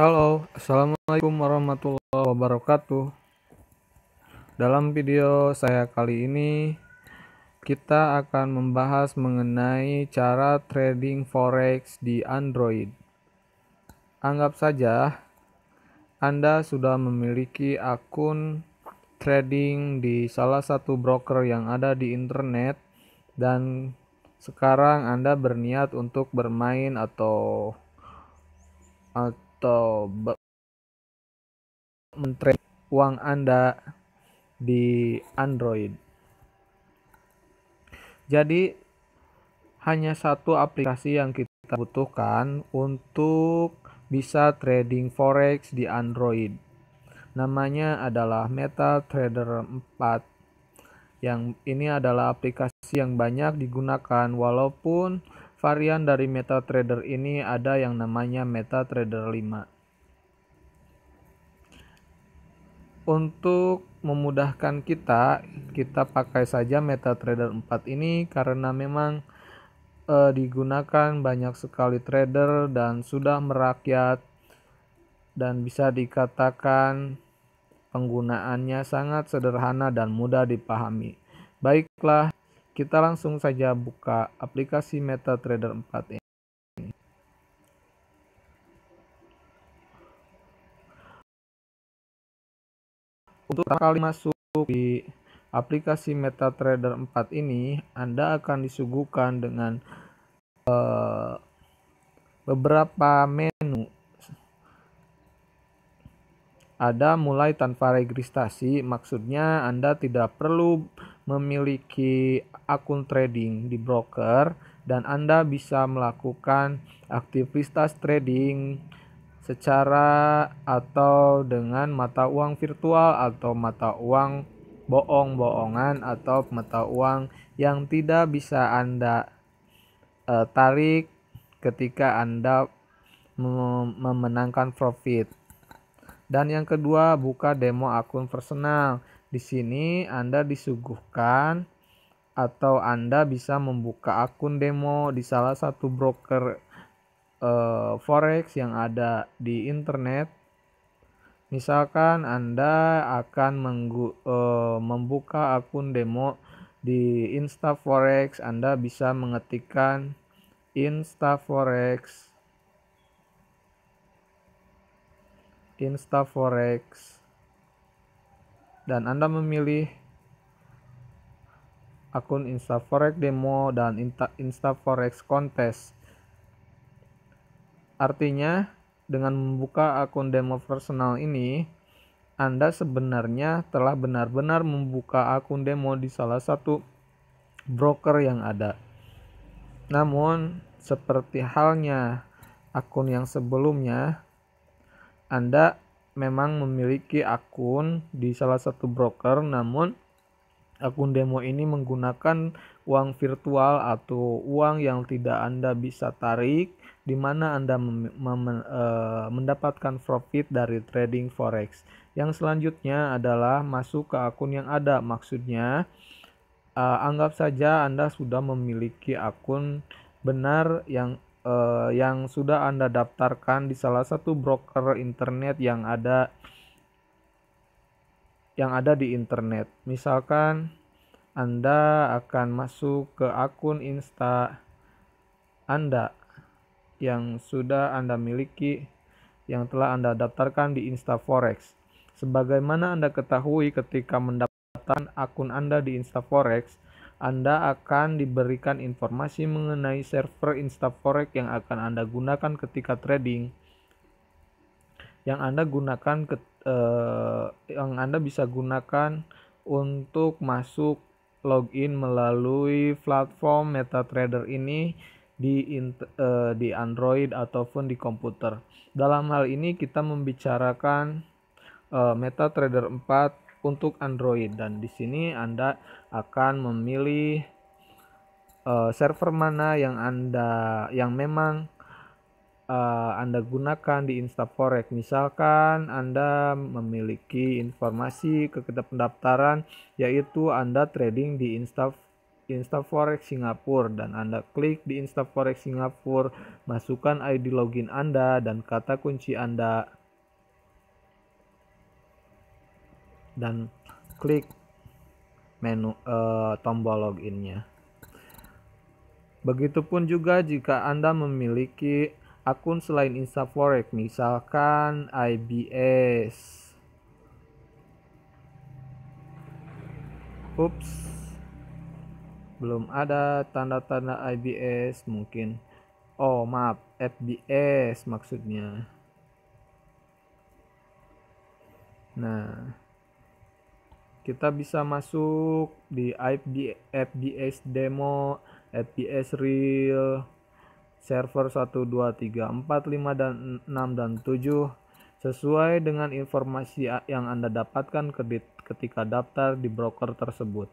Halo, Assalamualaikum warahmatullahi wabarakatuh Dalam video saya kali ini Kita akan membahas mengenai cara trading forex di Android Anggap saja Anda sudah memiliki akun trading di salah satu broker yang ada di internet Dan sekarang Anda berniat untuk bermain atau atau mentrade uang Anda di Android. Jadi hanya satu aplikasi yang kita butuhkan untuk bisa trading forex di Android. Namanya adalah MetaTrader 4. Yang ini adalah aplikasi yang banyak digunakan walaupun Varian dari MetaTrader ini ada yang namanya MetaTrader 5. Untuk memudahkan kita, kita pakai saja MetaTrader 4 ini karena memang e, digunakan banyak sekali trader dan sudah merakyat dan bisa dikatakan penggunaannya sangat sederhana dan mudah dipahami. Baiklah, kita langsung saja buka aplikasi MetaTrader 4 ini. Untuk kali masuk di aplikasi MetaTrader 4 ini, Anda akan disuguhkan dengan uh, beberapa menu ada mulai tanpa registrasi, maksudnya Anda tidak perlu memiliki akun trading di broker dan Anda bisa melakukan aktivitas trading secara atau dengan mata uang virtual atau mata uang bohong-bohongan atau mata uang yang tidak bisa Anda uh, tarik ketika Anda mem memenangkan profit. Dan yang kedua, buka demo akun personal. Di sini Anda disuguhkan atau Anda bisa membuka akun demo di salah satu broker eh, forex yang ada di internet. Misalkan Anda akan menggu, eh, membuka akun demo di Insta Forex, Anda bisa mengetikkan Insta Forex InstaForex dan Anda memilih akun InstaForex demo dan InstaForex contest. Artinya, dengan membuka akun demo personal ini, Anda sebenarnya telah benar-benar membuka akun demo di salah satu broker yang ada. Namun, seperti halnya akun yang sebelumnya, anda memang memiliki akun di salah satu broker, namun akun demo ini menggunakan uang virtual atau uang yang tidak Anda bisa tarik, di mana Anda eh, mendapatkan profit dari trading forex. Yang selanjutnya adalah masuk ke akun yang ada, maksudnya eh, anggap saja Anda sudah memiliki akun benar yang uh, yang sudah Anda daftarkan di salah satu broker internet yang ada yang ada di internet. Misalkan Anda akan masuk ke akun Insta Anda yang sudah Anda miliki yang telah Anda daftarkan di Insta Forex. Sebagaimana Anda ketahui ketika mendapatkan akun Anda di Insta Forex, anda akan diberikan informasi mengenai server InstaForex yang akan Anda gunakan ketika trading. Yang Anda gunakan ke, eh, yang Anda bisa gunakan untuk masuk login melalui platform MetaTrader ini di eh, di Android ataupun di komputer. Dalam hal ini kita membicarakan eh, MetaTrader 4 untuk Android dan di sini Anda akan memilih uh, server mana yang Anda yang memang uh, Anda gunakan di InstaForex. Misalkan Anda memiliki informasi ke pendaftaran yaitu Anda trading di Insta InstaForex Singapura dan Anda klik di InstaForex Singapura, masukkan ID login Anda dan kata kunci Anda dan klik menu uh, tombol loginnya. Begitupun juga jika Anda memiliki akun selain Instaforex, misalkan IBS. Oops, belum ada tanda-tanda IBS mungkin. Oh maaf, FBS maksudnya. Nah, kita bisa masuk di FB, FBS demo, FBS real, server 1, 2, 3, 4, 5, dan 6, dan 7 sesuai dengan informasi yang Anda dapatkan ketika daftar di broker tersebut.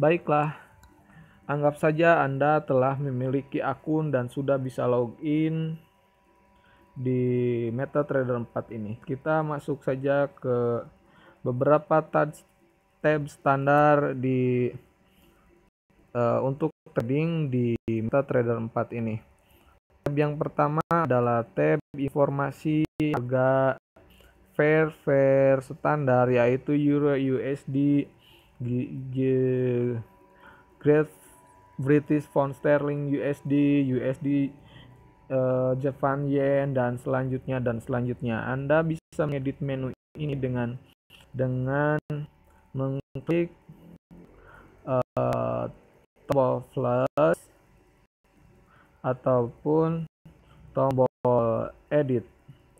Baiklah, anggap saja Anda telah memiliki akun dan sudah bisa login di MetaTrader 4 ini. Kita masuk saja ke beberapa touch tab standar di uh, untuk trading di MetaTrader 4 ini. Tab yang pertama adalah tab informasi harga fair fair standar yaitu euro USD G Great British Pound Sterling USD USD uh, eh, Japan Yen dan selanjutnya dan selanjutnya Anda bisa mengedit menu ini dengan dengan mengklik uh, tombol plus ataupun tombol edit.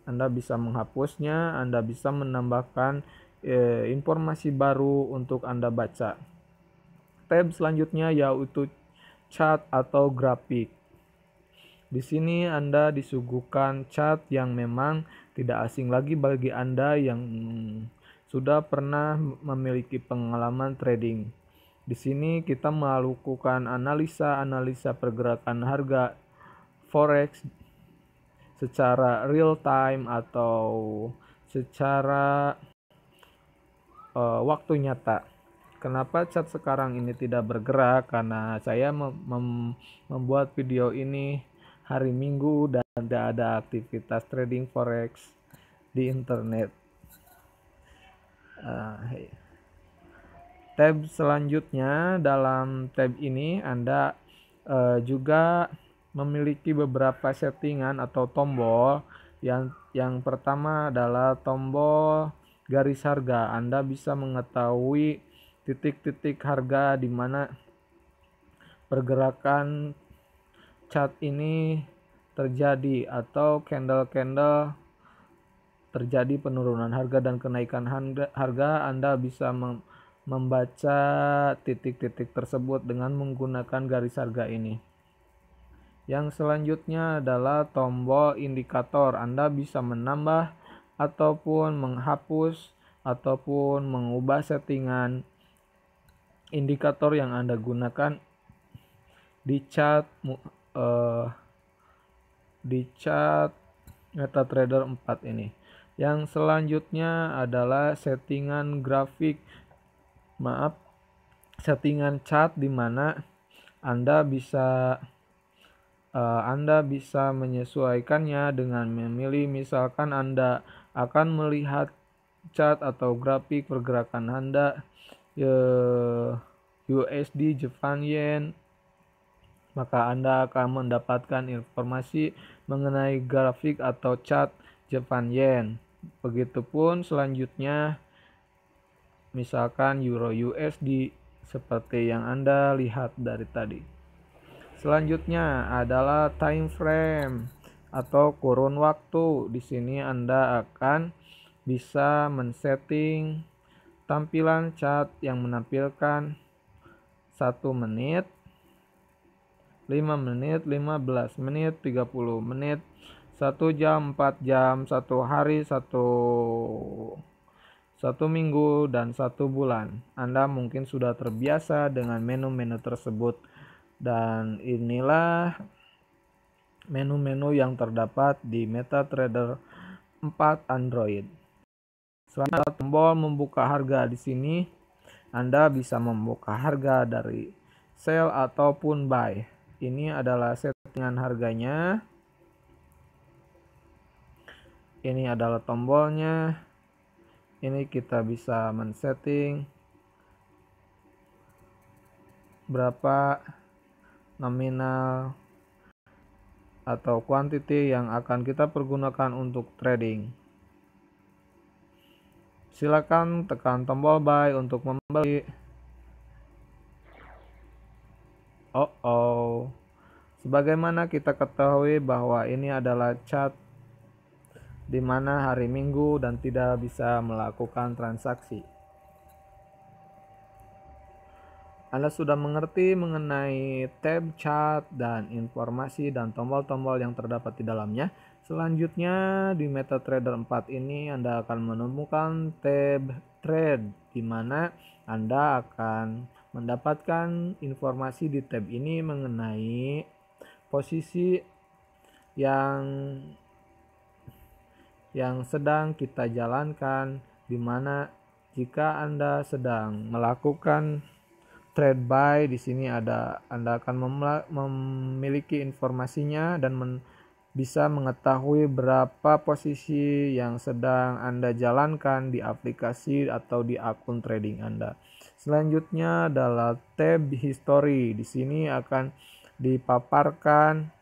Anda bisa menghapusnya, Anda bisa menambahkan eh, informasi baru untuk Anda baca. Tab selanjutnya yaitu chat atau grafik. Di sini Anda disuguhkan chat yang memang tidak asing lagi bagi Anda yang sudah pernah memiliki pengalaman trading. Di sini kita melakukan analisa-analisa pergerakan harga forex secara real time atau secara uh, waktu nyata. Kenapa chat sekarang ini tidak bergerak? Karena saya mem mem membuat video ini hari Minggu dan tidak ada aktivitas trading forex di internet. Uh, Tab selanjutnya dalam tab ini Anda uh, juga memiliki beberapa settingan atau tombol yang yang pertama adalah tombol garis harga. Anda bisa mengetahui titik-titik harga di mana pergerakan cat ini terjadi atau candle-candle terjadi penurunan harga dan kenaikan harga, Anda bisa membaca titik-titik tersebut dengan menggunakan garis harga ini. Yang selanjutnya adalah tombol indikator. Anda bisa menambah ataupun menghapus ataupun mengubah settingan indikator yang Anda gunakan di chart uh, di chart MetaTrader 4 ini. Yang selanjutnya adalah settingan grafik. Maaf, settingan chat di mana Anda bisa uh, Anda bisa menyesuaikannya dengan memilih misalkan Anda akan melihat chat atau grafik pergerakan Anda uh, eh, USD, Jepang Yen, maka Anda akan mendapatkan informasi mengenai grafik atau chat Jepang Yen. Begitupun selanjutnya misalkan euro USD seperti yang Anda lihat dari tadi. Selanjutnya adalah time frame atau kurun waktu. Di sini Anda akan bisa men-setting tampilan chart yang menampilkan 1 menit, 5 menit, 15 menit, 30 menit, satu jam, empat jam, satu hari, satu satu minggu, dan satu bulan. Anda mungkin sudah terbiasa dengan menu-menu tersebut. Dan inilah menu-menu yang terdapat di MetaTrader 4 Android. Selain tombol membuka harga di sini, Anda bisa membuka harga dari sell ataupun buy. Ini adalah settingan harganya ini adalah tombolnya ini kita bisa men-setting berapa nominal atau quantity yang akan kita pergunakan untuk trading. Silakan tekan tombol buy untuk membeli. Oh oh. Sebagaimana kita ketahui bahwa ini adalah chart di mana hari Minggu dan tidak bisa melakukan transaksi. Anda sudah mengerti mengenai tab chat dan informasi dan tombol-tombol yang terdapat di dalamnya. Selanjutnya di MetaTrader 4 ini Anda akan menemukan tab trade di mana Anda akan mendapatkan informasi di tab ini mengenai posisi yang yang sedang kita jalankan, di mana jika Anda sedang melakukan trade buy, di sini ada Anda akan memiliki informasinya dan men bisa mengetahui berapa posisi yang sedang Anda jalankan di aplikasi atau di akun trading Anda. Selanjutnya adalah tab history. Di sini akan dipaparkan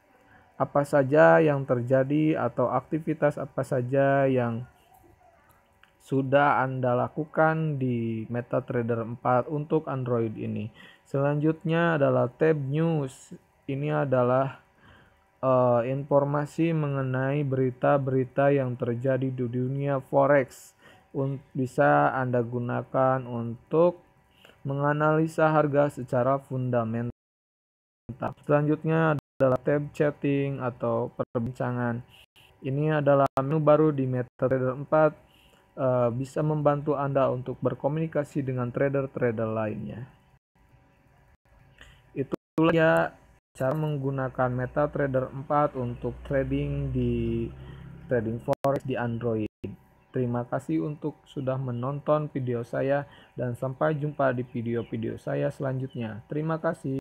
apa saja yang terjadi atau aktivitas apa saja yang sudah Anda lakukan di MetaTrader 4 untuk Android ini. Selanjutnya adalah tab news. Ini adalah uh, informasi mengenai berita-berita yang terjadi di dunia forex. Un bisa Anda gunakan untuk menganalisa harga secara fundamental. Selanjutnya adalah tab chatting atau perbincangan. Ini adalah menu baru di MetaTrader 4 eh, bisa membantu Anda untuk berkomunikasi dengan trader-trader lainnya. Itulah ya cara menggunakan MetaTrader 4 untuk trading di trading forex di Android. Terima kasih untuk sudah menonton video saya dan sampai jumpa di video-video saya selanjutnya. Terima kasih.